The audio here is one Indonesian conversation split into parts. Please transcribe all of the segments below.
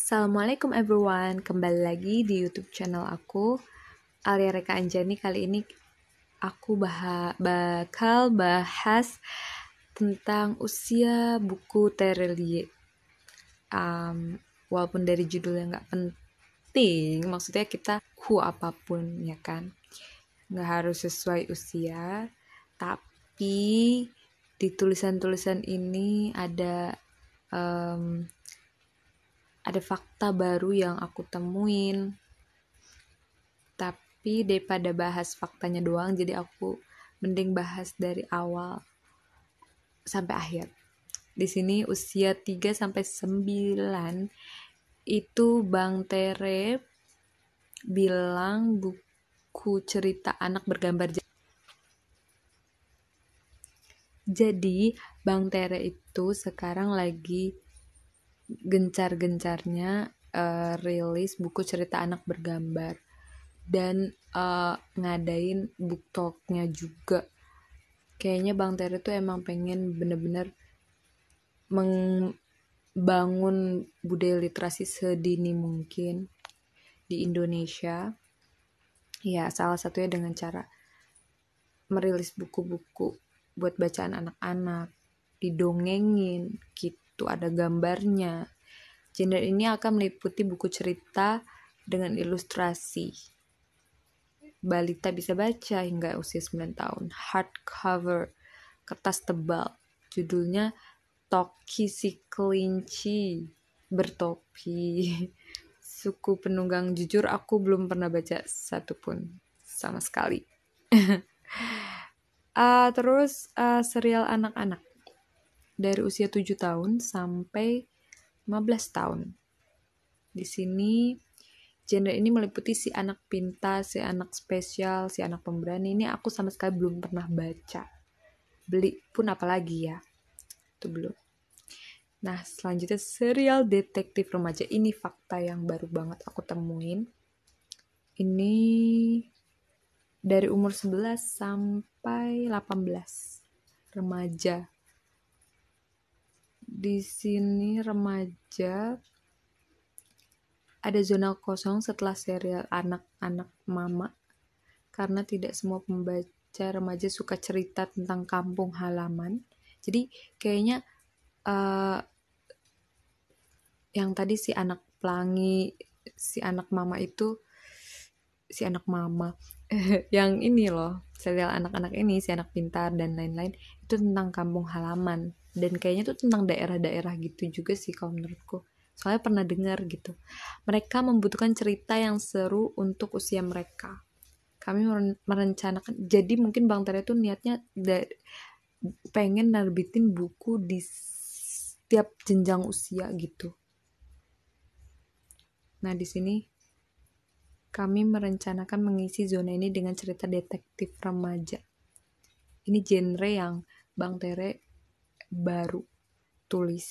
Assalamualaikum everyone, kembali lagi di YouTube channel aku Alia Reka Anjani. Kali ini aku bah bakal bahas tentang usia buku Terelie. Um, walaupun dari judulnya gak penting, maksudnya kita ku apapun ya kan, gak harus sesuai usia, tapi di tulisan-tulisan ini ada um, ada fakta baru yang aku temuin tapi daripada bahas faktanya doang jadi aku mending bahas dari awal sampai akhir di sini usia 3 sampai 9 itu Bang Tere bilang buku cerita anak bergambar jadi Bang Tere itu sekarang lagi gencar-gencarnya uh, rilis buku cerita anak bergambar dan uh, ngadain talknya juga kayaknya bang Terry tuh emang pengen bener-bener membangun budaya literasi sedini mungkin di Indonesia ya salah satunya dengan cara merilis buku-buku buat bacaan anak-anak didongengin gitu itu ada gambarnya. Genre ini akan meliputi buku cerita dengan ilustrasi. Balita bisa baca hingga usia 9 tahun. Hardcover, kertas tebal. Judulnya Toki si kelinci bertopi. Suku penunggang jujur aku belum pernah baca satupun sama sekali. uh, terus uh, serial anak-anak dari usia 7 tahun sampai 15 tahun. Di sini genre ini meliputi si anak pintar, si anak spesial, si anak pemberani. Ini aku sama sekali belum pernah baca. Beli pun apalagi ya. Itu belum. Nah, selanjutnya serial detektif remaja. Ini fakta yang baru banget aku temuin. Ini dari umur 11 sampai 18 remaja di sini remaja ada zona kosong setelah serial anak-anak mama karena tidak semua pembaca remaja suka cerita tentang kampung halaman. Jadi kayaknya uh, yang tadi si anak pelangi, si anak mama itu si anak mama yang ini loh serial anak-anak ini si anak pintar dan lain-lain itu tentang kampung halaman dan kayaknya tuh tentang daerah-daerah gitu juga sih kalau menurutku soalnya pernah dengar gitu mereka membutuhkan cerita yang seru untuk usia mereka kami merencanakan jadi mungkin bang Tere tuh niatnya pengen narbitin buku di setiap jenjang usia gitu nah di sini kami merencanakan mengisi zona ini dengan cerita detektif remaja ini genre yang Bang Tere baru tulis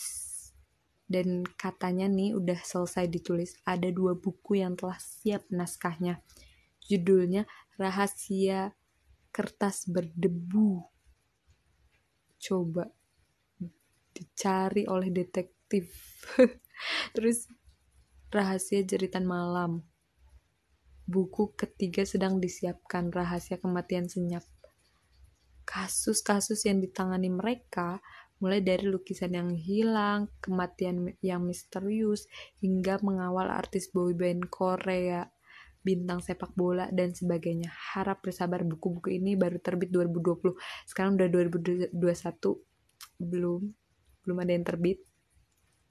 dan katanya nih udah selesai ditulis ada dua buku yang telah siap naskahnya judulnya rahasia kertas berdebu coba dicari oleh detektif terus rahasia jeritan malam buku ketiga sedang disiapkan rahasia kematian senyap kasus-kasus yang ditangani mereka mulai dari lukisan yang hilang, kematian yang misterius, hingga mengawal artis boyband Korea, bintang sepak bola, dan sebagainya. Harap bersabar, buku-buku ini baru terbit 2020. Sekarang udah 2021, belum, belum ada yang terbit.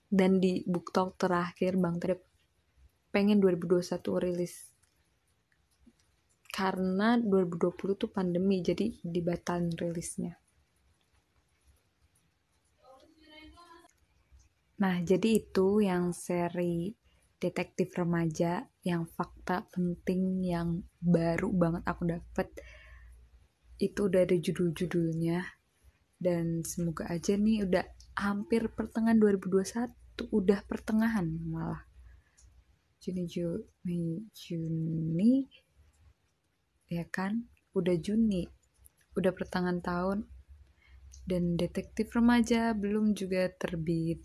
Dan di booktalk terakhir, Bang Trip pengen 2021 rilis karena 2020 tuh pandemi jadi dibatan rilisnya Nah, jadi itu yang seri detektif remaja yang fakta penting yang baru banget aku dapet itu udah ada judul-judulnya dan semoga aja nih udah hampir pertengahan 2021 udah pertengahan malah Juni Juni Juni ya kan udah Juni udah pertengahan tahun dan detektif remaja belum juga terbit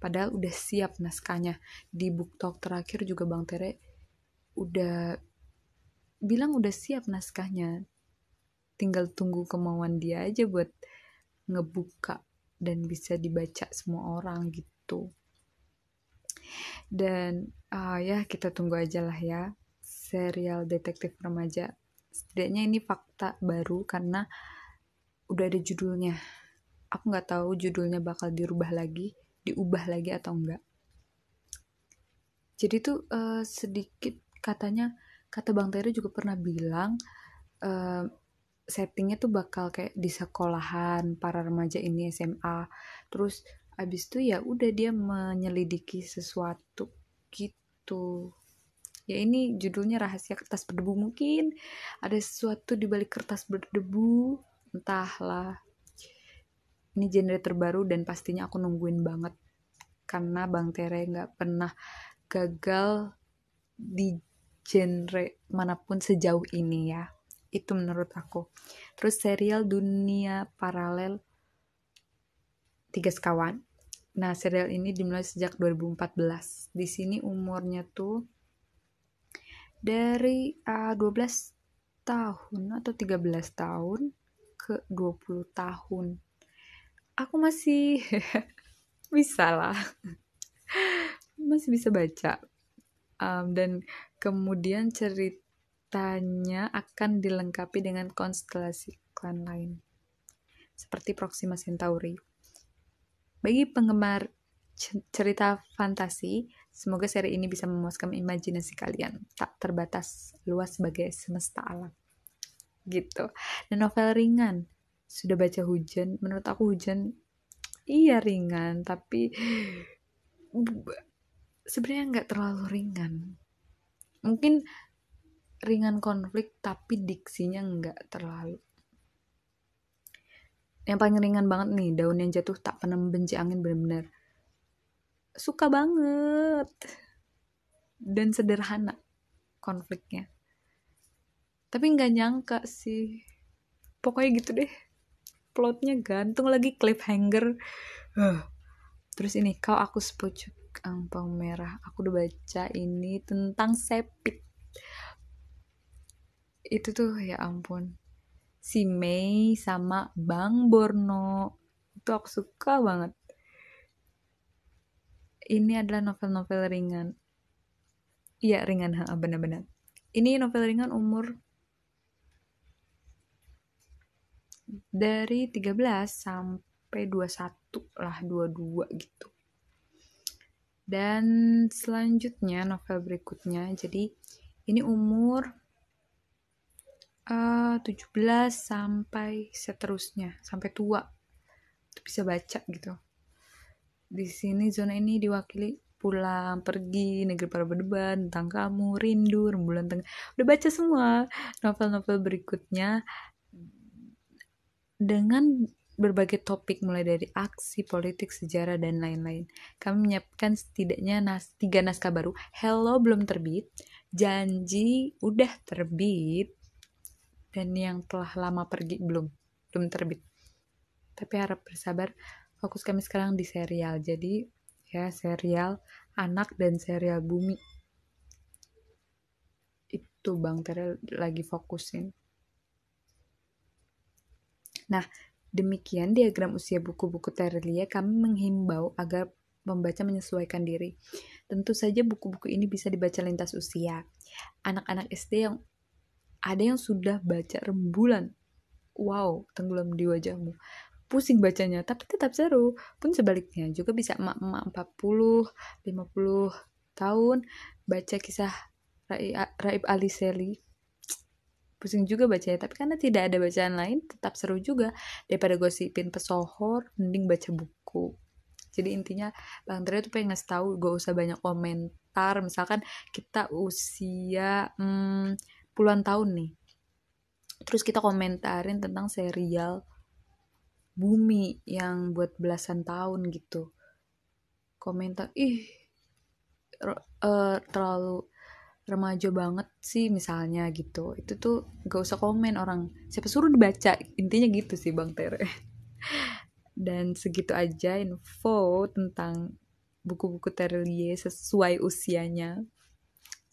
Padahal udah siap naskahnya. Di book talk terakhir juga Bang Tere udah bilang udah siap naskahnya. Tinggal tunggu kemauan dia aja buat ngebuka dan bisa dibaca semua orang gitu. Dan uh, ya kita tunggu aja lah ya serial detektif remaja. Setidaknya ini fakta baru karena udah ada judulnya. Aku nggak tahu judulnya bakal dirubah lagi diubah lagi atau enggak jadi tuh uh, sedikit katanya kata bang Terry juga pernah bilang uh, settingnya tuh bakal kayak di sekolahan para remaja ini SMA terus abis itu ya udah dia menyelidiki sesuatu gitu ya ini judulnya rahasia kertas berdebu mungkin ada sesuatu di balik kertas berdebu entahlah ini genre terbaru dan pastinya aku nungguin banget karena Bang Tere nggak pernah gagal di genre manapun sejauh ini ya itu menurut aku terus serial dunia paralel tiga sekawan nah serial ini dimulai sejak 2014 di sini umurnya tuh dari uh, ah, 12 tahun atau 13 tahun ke 20 tahun aku masih bisa lah masih bisa baca um, dan kemudian ceritanya akan dilengkapi dengan konstelasi klan lain seperti Proxima Centauri bagi penggemar cerita fantasi, semoga seri ini bisa memuaskan imajinasi kalian, tak terbatas luas sebagai semesta alam. Gitu. Dan novel ringan, sudah baca hujan menurut aku hujan iya ringan tapi sebenarnya nggak terlalu ringan mungkin ringan konflik tapi diksinya nggak terlalu yang paling ringan banget nih daun yang jatuh tak pernah membenci angin bener-bener suka banget dan sederhana konfliknya tapi nggak nyangka sih pokoknya gitu deh plotnya gantung lagi cliffhanger uh. terus ini kau aku sepucuk eh, angpau merah aku udah baca ini tentang sepik itu tuh ya ampun si Mei sama Bang Borno itu aku suka banget ini adalah novel-novel ringan iya ringan benar-benar ini novel ringan umur dari 13 sampai 21 lah 22 gitu dan selanjutnya novel berikutnya jadi ini umur eh, uh, 17 sampai seterusnya sampai tua itu bisa baca gitu di sini zona ini diwakili pulang pergi negeri para berdebat, tentang kamu rindu rembulan tengah udah baca semua novel-novel berikutnya dengan berbagai topik mulai dari aksi, politik, sejarah, dan lain-lain. Kami menyiapkan setidaknya nas tiga naskah baru. Hello belum terbit, Janji udah terbit, dan yang telah lama pergi belum belum terbit. Tapi harap bersabar, fokus kami sekarang di serial. Jadi ya serial anak dan serial bumi. Itu Bang Tere lagi fokusin. Nah, demikian diagram usia buku-buku terelia kami menghimbau agar membaca menyesuaikan diri. Tentu saja buku-buku ini bisa dibaca lintas usia. Anak-anak SD yang ada yang sudah baca rembulan. Wow, tenggelam di wajahmu. Pusing bacanya, tapi tetap seru. Pun sebaliknya, juga bisa emak-emak 40, 50 tahun baca kisah Raib Ali Aliseli pusing juga bacanya tapi karena tidak ada bacaan lain tetap seru juga daripada gosipin pesohor mending baca buku jadi intinya bang Trio tuh pengen ngasih tahu gak usah banyak komentar misalkan kita usia hmm, puluhan tahun nih terus kita komentarin tentang serial bumi yang buat belasan tahun gitu komentar ih uh, terlalu remaja banget sih misalnya gitu itu tuh gak usah komen orang siapa suruh dibaca intinya gitu sih bang Tere dan segitu aja info tentang buku-buku Terelie sesuai usianya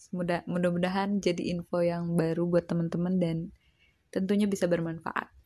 mudah mudah-mudahan jadi info yang baru buat teman-teman dan tentunya bisa bermanfaat